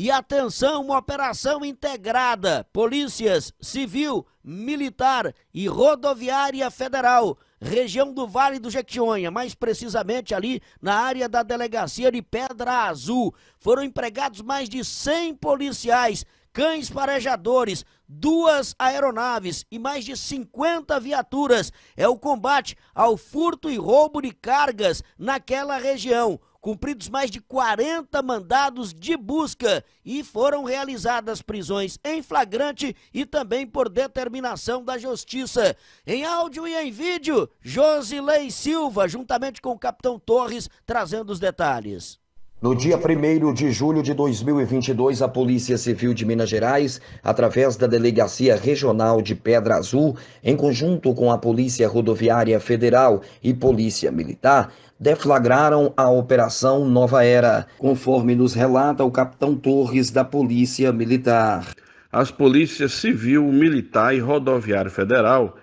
E atenção, uma operação integrada, polícias civil, militar e rodoviária federal, região do Vale do Jequitinhonha, mais precisamente ali na área da delegacia de Pedra Azul. Foram empregados mais de 100 policiais, cães farejadores, duas aeronaves e mais de 50 viaturas. É o combate ao furto e roubo de cargas naquela região cumpridos mais de 40 mandados de busca e foram realizadas prisões em flagrante e também por determinação da Justiça. Em áudio e em vídeo, Josilei Silva, juntamente com o capitão Torres, trazendo os detalhes. No dia 1 de julho de 2022, a Polícia Civil de Minas Gerais, através da Delegacia Regional de Pedra Azul, em conjunto com a Polícia Rodoviária Federal e Polícia Militar, deflagraram a Operação Nova Era, conforme nos relata o capitão Torres da Polícia Militar. As Polícias Civil, Militar e Rodoviária Federal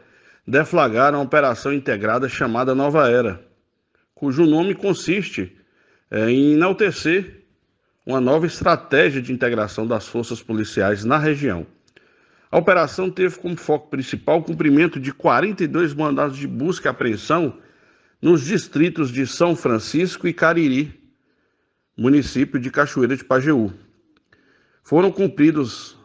deflagraram a operação integrada chamada Nova Era, cujo nome consiste é, em enaltecer uma nova estratégia de integração das forças policiais na região. A operação teve como foco principal o cumprimento de 42 mandados de busca e apreensão nos distritos de São Francisco e Cariri, município de Cachoeira de Pajeú. Foram cumpridos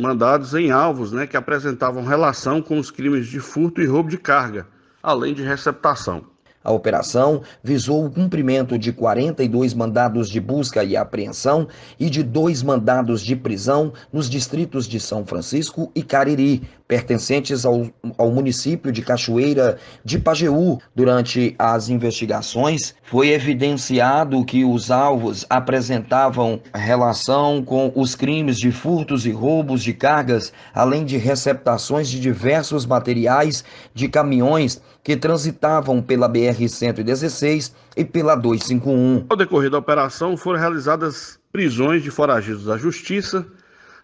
mandados em alvos né, que apresentavam relação com os crimes de furto e roubo de carga, além de receptação. A operação visou o cumprimento de 42 mandados de busca e apreensão e de dois mandados de prisão nos distritos de São Francisco e Cariri, pertencentes ao, ao município de Cachoeira de Pajeú. Durante as investigações, foi evidenciado que os alvos apresentavam relação com os crimes de furtos e roubos de cargas, além de receptações de diversos materiais de caminhões que transitavam pela BR r 116 e pela 251. Ao decorrer da operação, foram realizadas prisões de foragidos da Justiça,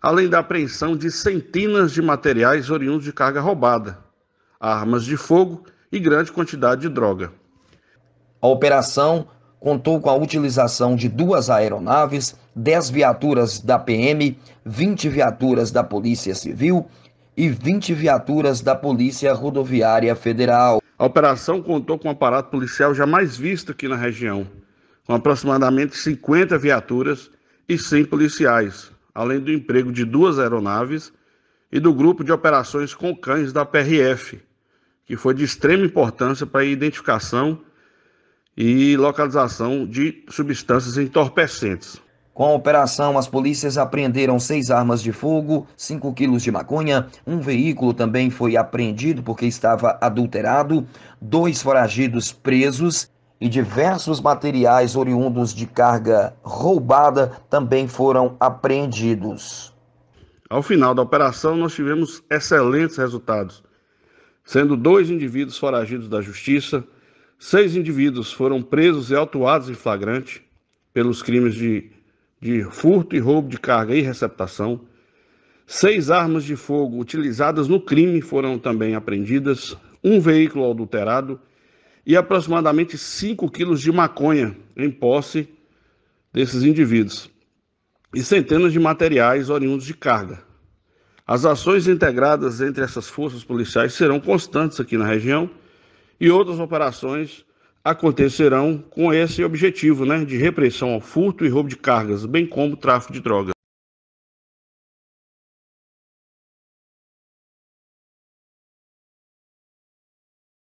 além da apreensão de centenas de materiais oriundos de carga roubada, armas de fogo e grande quantidade de droga. A operação contou com a utilização de duas aeronaves, 10 viaturas da PM, 20 viaturas da Polícia Civil e 20 viaturas da Polícia Rodoviária Federal. A operação contou com um aparato policial jamais visto aqui na região, com aproximadamente 50 viaturas e 100 policiais, além do emprego de duas aeronaves e do grupo de operações com cães da PRF, que foi de extrema importância para a identificação e localização de substâncias entorpecentes. Com a operação, as polícias apreenderam seis armas de fogo, cinco quilos de maconha, um veículo também foi apreendido porque estava adulterado, dois foragidos presos e diversos materiais oriundos de carga roubada também foram apreendidos. Ao final da operação, nós tivemos excelentes resultados, sendo dois indivíduos foragidos da justiça, seis indivíduos foram presos e autuados em flagrante pelos crimes de de furto e roubo de carga e receptação. Seis armas de fogo utilizadas no crime foram também apreendidas, um veículo adulterado e aproximadamente 5 quilos de maconha em posse desses indivíduos e centenas de materiais oriundos de carga. As ações integradas entre essas forças policiais serão constantes aqui na região e outras operações acontecerão com esse objetivo né, de repressão ao furto e roubo de cargas, bem como tráfico de drogas.